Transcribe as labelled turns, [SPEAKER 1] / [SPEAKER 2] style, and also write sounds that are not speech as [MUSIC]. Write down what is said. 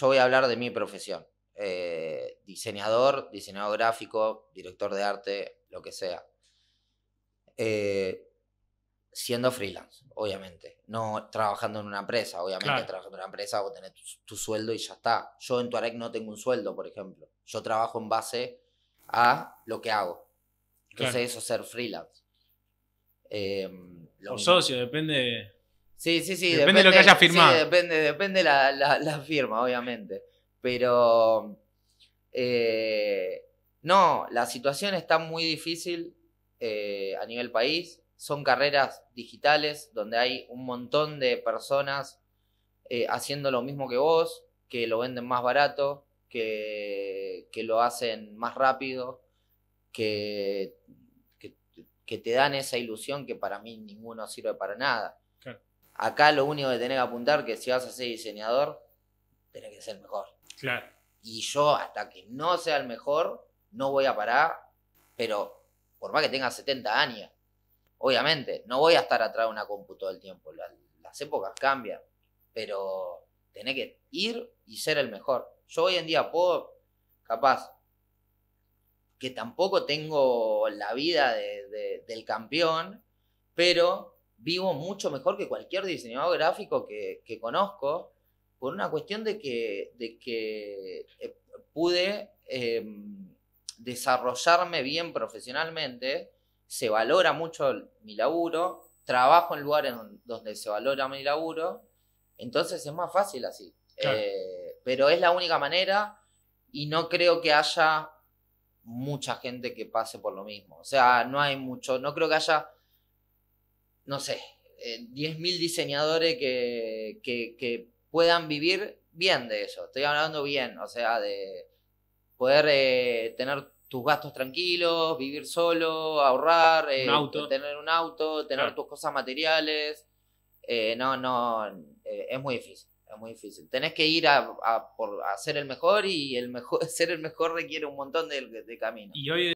[SPEAKER 1] yo voy a hablar de mi profesión. Eh, diseñador, diseñador gráfico, director de arte, lo que sea. Eh, siendo freelance, obviamente. No trabajando en una empresa, obviamente. Trabajando en una empresa o tener tu, sueldo y ya está. Yo en Tuareg no tengo un sueldo, por ejemplo. Yo trabajo en base a lo que hago. Entonces eso es ser freelance. Eh, o socio, depende. Sí, sí, sí. Depende, de lo que haya firmado. Sí, depende, depende la, firma, obviamente. Pero. Eh, no, la situación está muy difícil eh, a nivel país. Son carreras digitales donde hay un montón de personas eh, haciendo lo mismo que vos, que lo venden más barato, que, lo hacen más rápido, que, que, que, te dan esa ilusión que para mí ninguno sirve para nada. Acá lo único que tenés que apuntar que si vas a ser diseñador, tenés que ser el mejor. Claro. Y yo, hasta que no sea el mejor, no voy a parar, pero por más que tenga 70 años, obviamente, no voy a estar atrás de una compu todo el tiempo. Las, épocas cambian, pero tenés que ir y ser el mejor. Yo hoy en día puedo, capaz, que tampoco tengo la vida del campeón, pero vivo mucho mejor que cualquier diseñador gráfico que, conozco, por una cuestión de que, de que eh, pude em, desarrollarme bien profesionalmente, se valora mucho mi laburo, trabajo en lugares donde se valora mi laburo, entonces es más fácil así. Eh, pero es la única manera y no creo que haya mucha gente que pase por lo mismo. O sea, no hay mucho, no creo que haya no sé, eh, 10.000 diseñadores que, que, puedan vivir bien de eso. Estoy hablando bien, o sea, de poder eh, tener tus gastos tranquilos, vivir solo, ahorrar, eh, tener un auto, tener tus cosas materiales. Eh, no, no, es muy difícil, es muy difícil. Tenés que ir a, por, ser el mejor y el mejor, [LAUGHS] ser el mejor requiere un montón de, de camino. Y